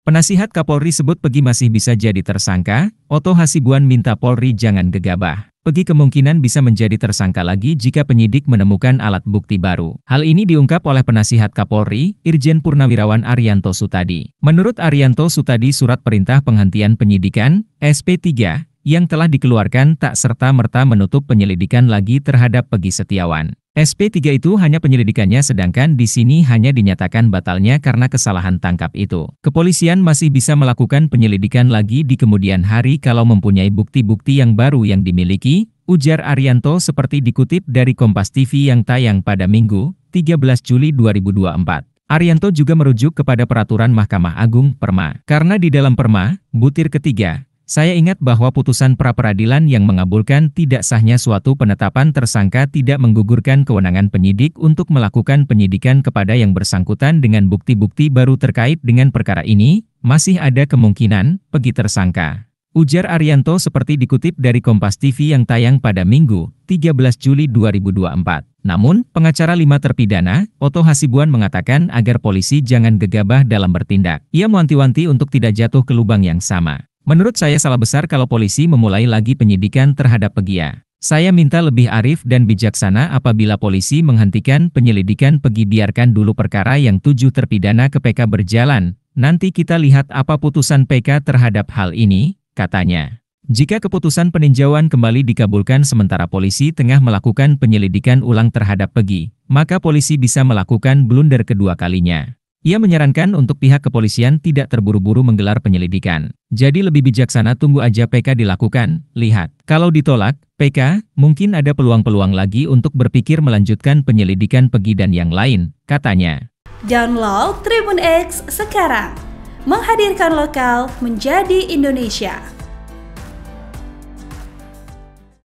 Penasihat Kapolri sebut Pegi masih bisa jadi tersangka, Oto Hasibuan minta Polri jangan gegabah. Pegi kemungkinan bisa menjadi tersangka lagi jika penyidik menemukan alat bukti baru. Hal ini diungkap oleh penasihat Kapolri, Irjen Purnawirawan Arianto Sutadi. Menurut Arianto Sutadi surat perintah penghentian penyidikan, SP3, yang telah dikeluarkan tak serta-merta menutup penyelidikan lagi terhadap Pegi Setiawan. SP3 itu hanya penyelidikannya sedangkan di sini hanya dinyatakan batalnya karena kesalahan tangkap itu. Kepolisian masih bisa melakukan penyelidikan lagi di kemudian hari kalau mempunyai bukti-bukti yang baru yang dimiliki, ujar Arianto seperti dikutip dari Kompas TV yang tayang pada Minggu, 13 Juli 2024. Arianto juga merujuk kepada peraturan Mahkamah Agung Perma. Karena di dalam Perma, butir ketiga, saya ingat bahwa putusan pra-peradilan yang mengabulkan tidak sahnya suatu penetapan tersangka tidak menggugurkan kewenangan penyidik untuk melakukan penyidikan kepada yang bersangkutan dengan bukti-bukti baru terkait dengan perkara ini, masih ada kemungkinan pergi tersangka. Ujar Arianto seperti dikutip dari Kompas TV yang tayang pada Minggu, 13 Juli 2024. Namun, pengacara lima terpidana, Oto Hasibuan mengatakan agar polisi jangan gegabah dalam bertindak. Ia mewanti-wanti untuk tidak jatuh ke lubang yang sama. Menurut saya salah besar kalau polisi memulai lagi penyidikan terhadap Pegia. Saya minta lebih arif dan bijaksana apabila polisi menghentikan penyelidikan Pegi biarkan dulu perkara yang tujuh terpidana ke PK berjalan, nanti kita lihat apa putusan PK terhadap hal ini, katanya. Jika keputusan peninjauan kembali dikabulkan sementara polisi tengah melakukan penyelidikan ulang terhadap Pegi, maka polisi bisa melakukan blunder kedua kalinya. Ia menyarankan untuk pihak kepolisian tidak terburu-buru menggelar penyelidikan. Jadi lebih bijaksana tunggu aja PK dilakukan, lihat. Kalau ditolak, PK, mungkin ada peluang-peluang lagi untuk berpikir melanjutkan penyelidikan Pegi dan yang lain, katanya. Download Tribun X sekarang, menghadirkan lokal menjadi Indonesia.